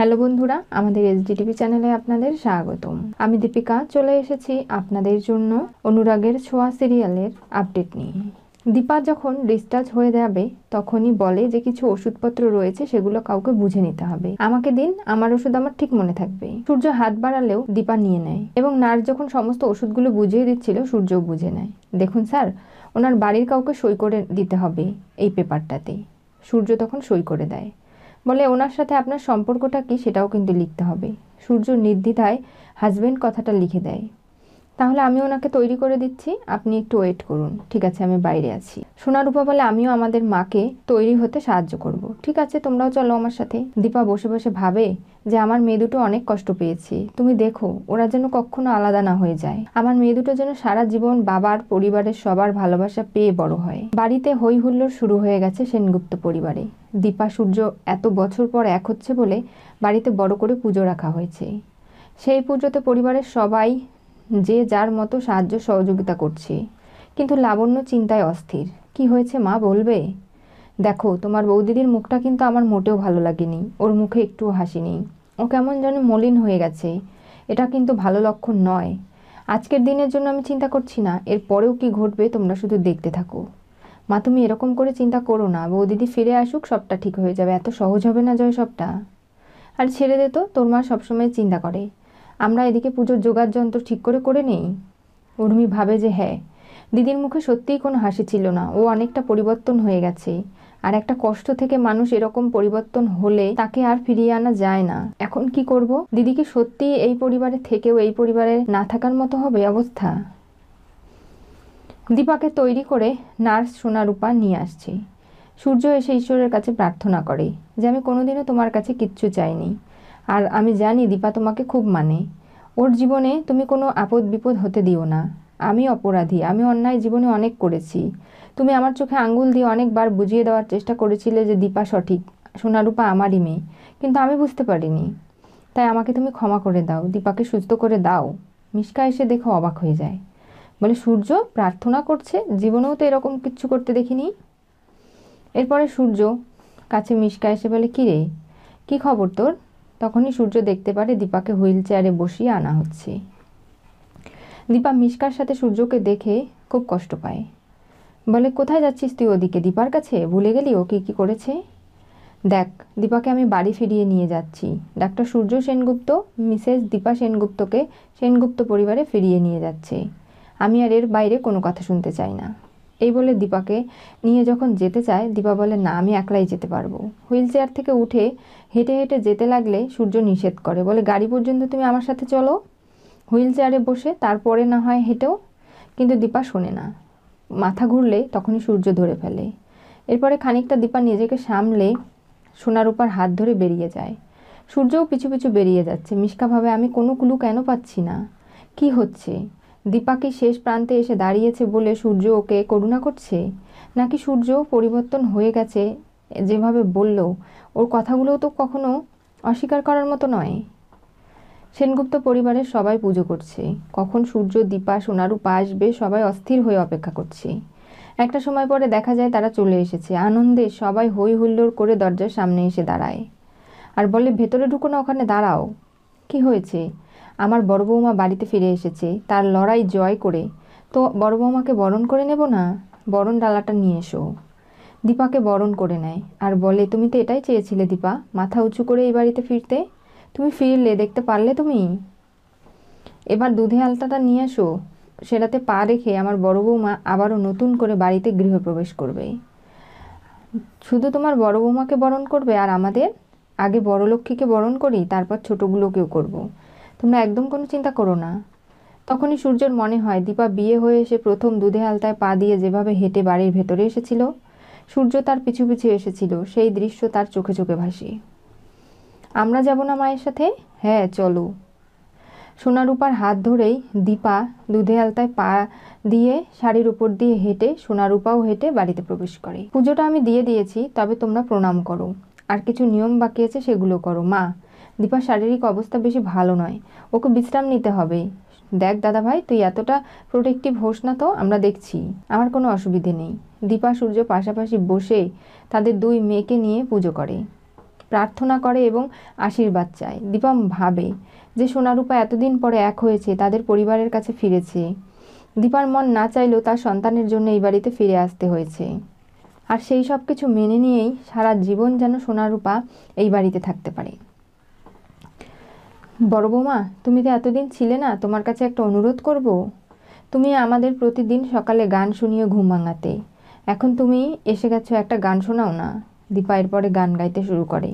Hello বন্ধুরা আমাদের SDTV চ্যানেলে আপনাদের স্বাগতম আমি দীপিকা চলে এসেছি আপনাদের জন্য অনুরাগের ছোঁয়া সিরিয়ালের আপডেট নিয়ে দীপা যখন ডিসচার্জ হয়ে যাবে তখনই বলে যে কিছু ওষুধপত্র রয়েছে সেগুলো কাউকে বুঝে নিতে হবে আমাকে দিন আমার ওষুধ আমার ঠিক মনে থাকবে সূর্য হাত বাড়ালেও দীপা নিয়ে নেয় এবং নার্স যখন সমস্ত ওষুধগুলো বুঝিয়ে দিচ্ছিল সূর্যও বুঝে নেয় দেখুন স্যার ওনার বাড়ির কাউকে সই করে দিতে হবে এই পেপারটাতে সূর্য তখন সই করে দেয় বলে ওনার সাথে আপনার সম্পর্কটা কি সেটাও কিন্তু লিখতে হবে সূর্য নির্দ্বিধায় হাজব্যান্ড কথাটা লিখে দেয় তাহলে আমি ওনাকে তৈরি করে দিচ্ছি আপনি একটু ওয়েট করুন ঠিক আছে আমি বাইরে আছি সোনা রূপা বলে আমিও আমাদের মাকে তৈরি হতে সাহায্য করব। ঠিক আছে তোমরাও চলো আমার সাথে দীপা বসে বসে ভাবে যে আমার মেয়ে দুটো অনেক কষ্ট পেয়েছে তুমি দেখো ওরা যেন কখনো আলাদা না হয়ে যায় আমার মেয়ে দুটো যেন সারা জীবন বাবার পরিবারের সবার ভালোবাসা পেয়ে বড় হয় বাড়িতে হৈ হুল্লোড় শুরু হয়ে গেছে সেনগুপ্ত পরিবারে দীপা সূর্য এত বছর পর এক হচ্ছে বলে বাড়িতে বড় করে পুজো রাখা হয়েছে সেই পুজোতে পরিবারের সবাই যে যার মতো সাহায্য সহযোগিতা করছে কিন্তু লাবণ্য চিন্তায় অস্থির কি হয়েছে মা বলবে দেখো তোমার বৌদিদির মুখটা কিন্তু আমার মোটেও ভালো লাগেনি ওর মুখে একটুও হাসি নেই ও কেমন যেন মলিন হয়ে গেছে এটা কিন্তু ভালো লক্ষণ নয় আজকের দিনের জন্য আমি চিন্তা করছি না এর পরেও কি ঘটবে তোমরা শুধু দেখতে থাকো মা তুমি এরকম করে চিন্তা করো না বৌদিদি ফিরে আসুক সবটা ঠিক হয়ে যাবে এত সহজ হবে না জয় সবটা আর ছেড়ে দে তো তোর মা সবসময় চিন্তা করে আমরা এদিকে পুজোর যোগার যন্ত্র ঠিক করে করে নেই উর্মি ভাবে যে হ্যাঁ দিদির মুখে সত্যিই কোনো হাসি ছিল না ও অনেকটা পরিবর্তন হয়ে গেছে আর একটা কষ্ট থেকে মানুষ এরকম পরিবর্তন হলে তাকে আর ফিরিয়ে আনা যায় না এখন কি করব দিদি কি সত্যি এই পরিবারে থেকেও এই পরিবারে না থাকার মতো হবে অবস্থা দীপাকে তৈরি করে নার্স রূপা নিয়ে আসছে সূর্য এসে ঈশ্বরের কাছে প্রার্থনা করে যে আমি কোনোদিনও তোমার কাছে কিচ্ছু চাইনি আর আমি জানি দীপা তোমাকে খুব মানে ওর জীবনে তুমি কোনো আপদ বিপদ হতে দিও না আমি অপরাধী আমি অন্যায় জীবনে অনেক করেছি তুমি আমার চোখে আঙ্গুল দিয়ে অনেকবার বুঝিয়ে দেওয়ার চেষ্টা করেছিলে যে দীপা সঠিক সোনারূপা আমারই মেয়ে কিন্তু আমি বুঝতে পারিনি তাই আমাকে তুমি ক্ষমা করে দাও দীপাকে সুস্থ করে দাও মিশকা এসে দেখো অবাক হয়ে যায় বলে সূর্য প্রার্থনা করছে জীবনেও তো এরকম কিচ্ছু করতে দেখিনি এরপরে সূর্য কাছে মিশকা এসে বলে কী রে কী খবর তোর তখনই সূর্য দেখতে পারে দীপাকে হুইল চেয়ারে বসিয়ে আনা হচ্ছে দীপা মিশকার সাথে সূর্যকে দেখে খুব কষ্ট পায় বলে কোথায় যাচ্ছিস তুই ওদিকে দীপার কাছে ভুলে গেলি ও কী কী করেছে দেখ দীপাকে আমি বাড়ি ফিরিয়ে নিয়ে যাচ্ছি ডাক্তার সূর্য সেনগুপ্ত মিসেস দীপা সেনগুপ্তকে সেনগুপ্ত পরিবারে ফিরিয়ে নিয়ে যাচ্ছে আমি আর এর বাইরে কোনো কথা শুনতে চাই না এই বলে দীপাকে নিয়ে যখন যেতে চায় দীপা বলে না আমি একলাই যেতে পারবো হুইল চেয়ার থেকে উঠে হেঁটে হেঁটে যেতে লাগলে সূর্য নিষেধ করে বলে গাড়ি পর্যন্ত তুমি আমার সাথে চলো হুইল চেয়ারে বসে তারপরে না হয় হেঁটেও কিন্তু দীপা শোনে না মাথা ঘুরলে তখনই সূর্য ধরে ফেলে এরপরে খানিকটা দীপা নিজেকে সামলে সোনার উপর হাত ধরে বেরিয়ে যায় সূর্যও পিছু পিছু বেরিয়ে যাচ্ছে মিষ্কাভাবে আমি কোনো ক্লু কেন পাচ্ছি না কি হচ্ছে দীপা কি শেষ প্রান্তে এসে দাঁড়িয়েছে বলে সূর্য ওকে করুণা করছে নাকি সূর্য পরিবর্তন হয়ে গেছে যেভাবে বলল ওর কথাগুলো তো কখনো অস্বীকার করার মতো নয় সেনগুপ্ত পরিবারের সবাই পুজো করছে কখন সূর্য দীপা সোনারূপা আসবে সবাই অস্থির হয়ে অপেক্ষা করছে একটা সময় পরে দেখা যায় তারা চলে এসেছে আনন্দে সবাই হই হুল্লোড় করে দরজার সামনে এসে দাঁড়ায় আর বলে ভেতরে ঢুকো না ওখানে দাঁড়াও কি হয়েছে আমার বড় বৌমা বাড়িতে ফিরে এসেছে তার লড়াই জয় করে তো বড় বৌমাকে বরণ করে নেব না বরণ ডালাটা নিয়ে এসো দীপাকে বরণ করে নেয় আর বলে তুমি তো এটাই চেয়েছিলে দীপা মাথা উঁচু করে এই বাড়িতে ফিরতে তুমি ফিরলে দেখতে পারলে তুমি এবার দুধে আলতাটা নিয়ে আসো সেটাতে পা রেখে আমার বড় বৌমা আবারও নতুন করে বাড়িতে গৃহপ্রবেশ করবে শুধু তোমার বড় বৌমাকে বরণ করবে আর আমাদের আগে বড় লক্ষ্মীকে বরণ করি তারপর ছোটোগুলোকেও করবো তোমরা একদম কোনো চিন্তা করো না তখনই সূর্যর মনে হয় দীপা বিয়ে হয়ে এসে প্রথম দুধে আলতায় পা দিয়ে যেভাবে হেঁটে বাড়ির ভেতরে এসেছিল সূর্য তার পিছু পিছু এসেছিল সেই দৃশ্য তার চোখে চোখে ভাসি আমরা যাব না মায়ের সাথে হ্যাঁ চলো সোনারূপার হাত ধরেই দীপা দুধে আলতায় পা দিয়ে শাড়ির উপর দিয়ে হেঁটে সোনারূপাও হেঁটে বাড়িতে প্রবেশ করে পুজোটা আমি দিয়ে দিয়েছি তবে তোমরা প্রণাম করো আর কিছু নিয়ম বাকি আছে সেগুলো করো মা দীপার শারীরিক অবস্থা বেশি ভালো নয় ওকে বিশ্রাম নিতে হবে দেখ দাদা ভাই তুই এতটা প্রোটেক্টিভ হোস না তো আমরা দেখছি আমার কোনো অসুবিধে নেই দীপা সূর্য পাশাপাশি বসে তাদের দুই মেয়েকে নিয়ে পুজো করে প্রার্থনা করে এবং আশীর্বাদ চায় দীপা ভাবে যে সোনারূপা এতদিন পরে এক হয়েছে তাদের পরিবারের কাছে ফিরেছে দীপার মন না চাইলেও তার সন্তানের জন্য এই বাড়িতে ফিরে আসতে হয়েছে আর সেই সব কিছু মেনে নিয়েই সারা জীবন যেন সোনারূপা এই বাড়িতে থাকতে পারে বড় বৌমা তুমি তো এতদিন ছিলে না তোমার কাছে একটা অনুরোধ করব। তুমি আমাদের প্রতিদিন সকালে গান শুনিয়ে ঘুম ভাঙাতে এখন তুমি এসে গেছো একটা গান শোনাও না দীপা এরপরে গান গাইতে শুরু করে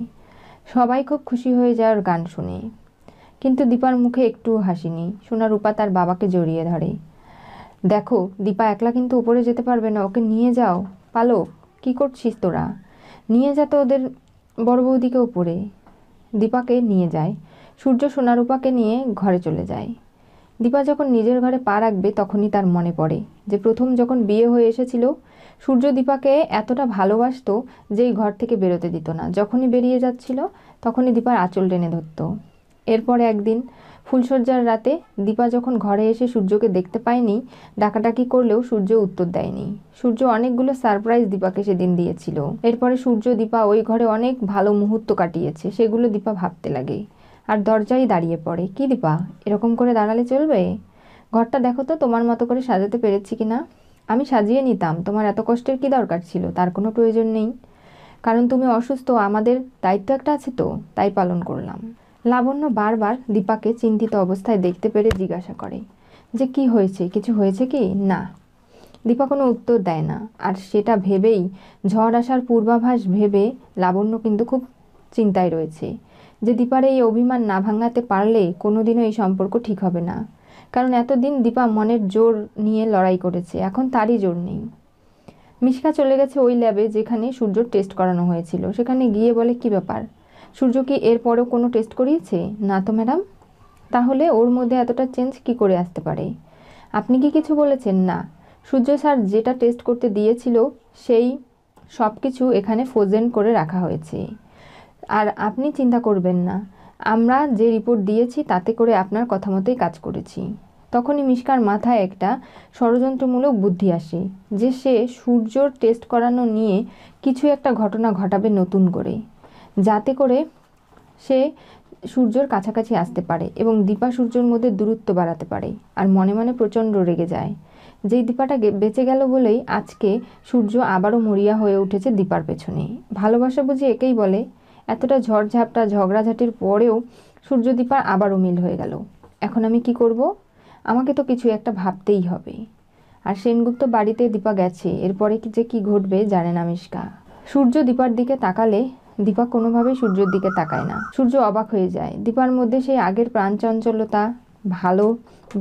সবাই খুব খুশি হয়ে যায় ওর গান শুনে কিন্তু দীপার মুখে একটু হাসিনি সোনা রূপা তার বাবাকে জড়িয়ে ধরে দেখো দীপা একলা কিন্তু উপরে যেতে পারবে না ওকে নিয়ে যাও পালক কি করছিস তোরা নিয়ে যা তো ওদের বড় বৌদিকে উপরে দীপাকে নিয়ে যায় সূর্য সোনারূপাকে নিয়ে ঘরে চলে যায় দীপা যখন নিজের ঘরে পা রাখবে তখনই তার মনে পড়ে যে প্রথম যখন বিয়ে হয়ে এসেছিল সূর্য দীপাকে এতটা ভালোবাসত যে এই ঘর থেকে বেরোতে দিত না যখনই বেরিয়ে যাচ্ছিল তখনই দীপার আঁচল টেনে ধরত এরপরে একদিন ফুলসজ্জার রাতে দীপা যখন ঘরে এসে সূর্যকে দেখতে পায়নি ডাকাডাকি করলেও সূর্য উত্তর দেয়নি সূর্য অনেকগুলো সারপ্রাইজ দীপাকে সেদিন দিয়েছিল এরপরে সূর্য দীপা ওই ঘরে অনেক ভালো মুহূর্ত কাটিয়েছে সেগুলো দীপা ভাবতে লাগে আর দরজায় দাঁড়িয়ে পড়ে কি দীপা এরকম করে দাঁড়ালে চলবে ঘরটা দেখো তো তোমার মতো করে সাজাতে পেরেছি কি না আমি সাজিয়ে নিতাম তোমার এত কষ্টের কি দরকার ছিল তার কোনো প্রয়োজন নেই কারণ তুমি অসুস্থ আমাদের দায়িত্ব একটা আছে তো তাই পালন করলাম লাবণ্য বারবার দীপাকে চিন্তিত অবস্থায় দেখতে পেরে জিজ্ঞাসা করে যে কি হয়েছে কিছু হয়েছে কি না দীপা কোনো উত্তর দেয় না আর সেটা ভেবেই ঝড় আসার পূর্বাভাস ভেবে লাবণ্য কিন্তু খুব চিন্তায় রয়েছে যে দীপার এই অভিমান না ভাঙাতে পারলে কোনোদিনও এই সম্পর্ক ঠিক হবে না কারণ এতদিন দীপা মনের জোর নিয়ে লড়াই করেছে এখন তারই জোর নেই মিশকা চলে গেছে ওই ল্যাবে যেখানে সূর্যর টেস্ট করানো হয়েছিল সেখানে গিয়ে বলে কি ব্যাপার সূর্য কি এরপরেও কোনো টেস্ট করিয়েছে না তো ম্যাডাম তাহলে ওর মধ্যে এতটা চেঞ্জ কি করে আসতে পারে আপনি কি কিছু বলেছেন না সূর্য স্যার যেটা টেস্ট করতে দিয়েছিল সেই সব কিছু এখানে ফোজেন করে রাখা হয়েছে আর আপনি চিন্তা করবেন না আমরা যে রিপোর্ট দিয়েছি তাতে করে আপনার কথা মতোই কাজ করেছি তখনই মিশকার মাথায় একটা ষড়যন্ত্রমূলক বুদ্ধি আসে যে সে সূর্যর টেস্ট করানো নিয়ে কিছু একটা ঘটনা ঘটাবে নতুন করে যাতে করে সে সূর্যর কাছাকাছি আসতে পারে এবং দীপা সূর্যর মধ্যে দূরত্ব বাড়াতে পারে আর মনে মনে প্রচণ্ড রেগে যায় যেই দীপাটা বেঁচে গেল বলেই আজকে সূর্য আবারও মরিয়া হয়ে উঠেছে দীপার পেছনে ভালোবাসা বুঝি একেই বলে এতটা ঝড়ঝাপটা ঝগড়াঝাটির পরেও সূর্যদীপার আবারও মিল হয়ে গেল এখন আমি কি করব আমাকে তো কিছু একটা ভাবতেই হবে আর সেনগুপ্ত বাড়িতে দীপা গেছে এরপরে যে কি ঘটবে জানে না মিশকা সূর্য দীপার দিকে তাকালে দীপা কোনোভাবেই সূর্যের দিকে তাকায় না সূর্য অবাক হয়ে যায় দীপার মধ্যে সেই আগের প্রাণচঞ্চলতা ভালো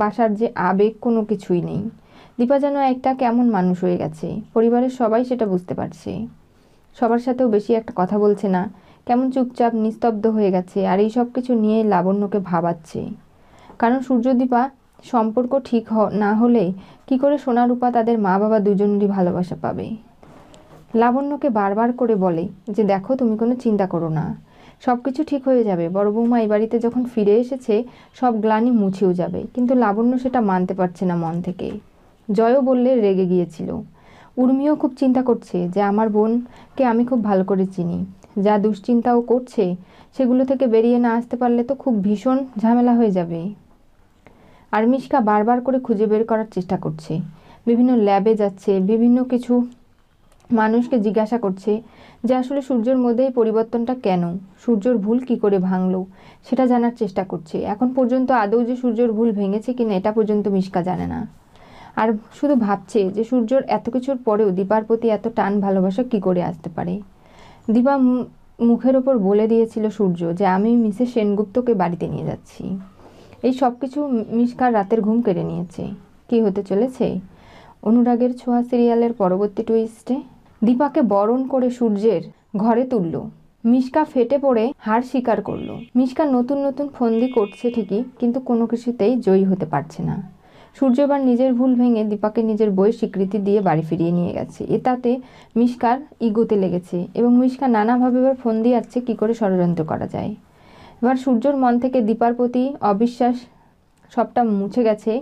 বাসার যে আবেগ কোনো কিছুই নেই দীপা যেন একটা কেমন মানুষ হয়ে গেছে পরিবারের সবাই সেটা বুঝতে পারছে সবার সাথেও বেশি একটা কথা বলছে না কেমন চুপচাপ নিস্তব্ধ হয়ে গেছে আর এই সব কিছু নিয়ে লাবণ্যকে ভাবাচ্ছে কারণ সূর্যদীপা সম্পর্ক ঠিক না হলে কি করে সোনারূপা তাদের মা বাবা দুজনেরই ভালোবাসা পাবে লাবণ্যকে বারবার করে বলে যে দেখো তুমি কোনো চিন্তা করো না সব কিছু ঠিক হয়ে যাবে বড় বৌমা এই বাড়িতে যখন ফিরে এসেছে সব গ্লানি মুছেও যাবে কিন্তু লাবণ্য সেটা মানতে পারছে না মন থেকে জয়ও বললে রেগে গিয়েছিল উর্মিও খুব চিন্তা করছে যে আমার বোনকে আমি খুব ভালো করে চিনি যা দুশ্চিন্তাও করছে সেগুলো থেকে বেরিয়ে না আসতে পারলে তো খুব ভীষণ ঝামেলা হয়ে যাবে আর মিশকা বারবার করে খুঁজে বের করার চেষ্টা করছে বিভিন্ন ল্যাবে যাচ্ছে বিভিন্ন কিছু মানুষকে জিজ্ঞাসা করছে যে আসলে সূর্যের মধ্যে পরিবর্তনটা কেন সূর্যর ভুল কি করে ভাঙলো সেটা জানার চেষ্টা করছে এখন পর্যন্ত আদৌ যে সূর্যর ভুল ভেঙেছে কিনা এটা পর্যন্ত মিশকা জানে না আর শুধু ভাবছে যে সূর্যর এত কিছুর পরেও দীপার প্রতি এত টান ভালোবাসা কি করে আসতে পারে দীপা মুখের ওপর বলে দিয়েছিল সূর্য যে আমি মিসেস সেনগুপ্তকে বাড়িতে নিয়ে যাচ্ছি এই সব কিছু মিসকার রাতের ঘুম কেড়ে নিয়েছে কি হতে চলেছে অনুরাগের ছোঁয়া সিরিয়ালের পরবর্তী টুইস্টে দীপাকে বরণ করে সূর্যের ঘরে তুলল মিশকা ফেটে পড়ে হার স্বীকার করলো মিসকা নতুন নতুন ফন্দি করছে ঠিকই কিন্তু কোনো কিছুতেই জয়ী হতে পারছে না সূর্য এবার নিজের ভুল ভেঙে দীপাকে নিজের বইয়ের স্বীকৃতি দিয়ে বাড়ি ফিরিয়ে নিয়ে গেছে এ তাতে মিসকার ইগোতে লেগেছে এবং মিসকা নানাভাবে এবার ফোন দিয়ে আসছে কী করে ষড়যন্ত্র করা যায় এবার সূর্যর মন থেকে দীপার প্রতি অবিশ্বাস সবটা মুছে গেছে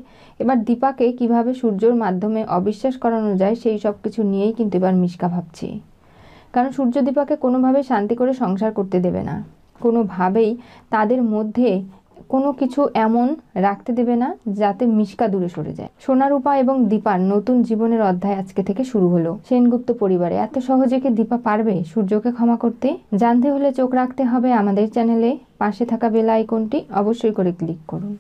এবার দীপাকে কিভাবে সূর্যর মাধ্যমে অবিশ্বাস করানো যায় সেই সব কিছু নিয়েই কিন্তু এবার মিষ্কা ভাবছে কারণ সূর্য দীপাকে কোনোভাবে শান্তি করে সংসার করতে দেবে না কোনোভাবেই তাদের মধ্যে কোনো কিছু এমন রাখতে দেবে না যাতে মিশকা দূরে সরে যায় সোনারূপা এবং দীপার নতুন জীবনের অধ্যায় আজকে থেকে শুরু হলো সেনগুপ্ত পরিবারে এত সহজে কি দীপা পারবে সূর্যকে ক্ষমা করতে জানতে হলে চোখ রাখতে হবে আমাদের চ্যানেলে পাশে থাকা বেল আইকনটি অবশ্যই করে ক্লিক করুন